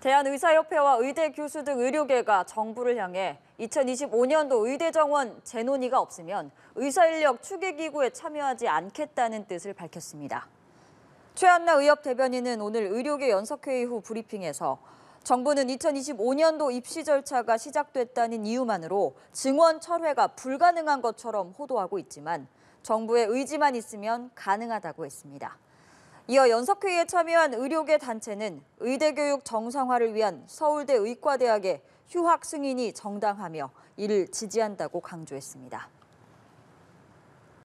대한의사협회와 의대 교수 등 의료계가 정부를 향해 2025년도 의대 정원 재논의가 없으면 의사 인력 추계 기구에 참여하지 않겠다는 뜻을 밝혔습니다. 최한나 의협 대변인은 오늘 의료계 연석회의 후 브리핑에서 정부는 2025년도 입시 절차가 시작됐다는 이유만으로 증원 철회가 불가능한 것처럼 호도하고 있지만 정부의 의지만 있으면 가능하다고 했습니다. 이어 연석회의에 참여한 의료계 단체는 의대교육 정상화를 위한 서울대 의과대학의 휴학 승인이 정당하며 이를 지지한다고 강조했습니다.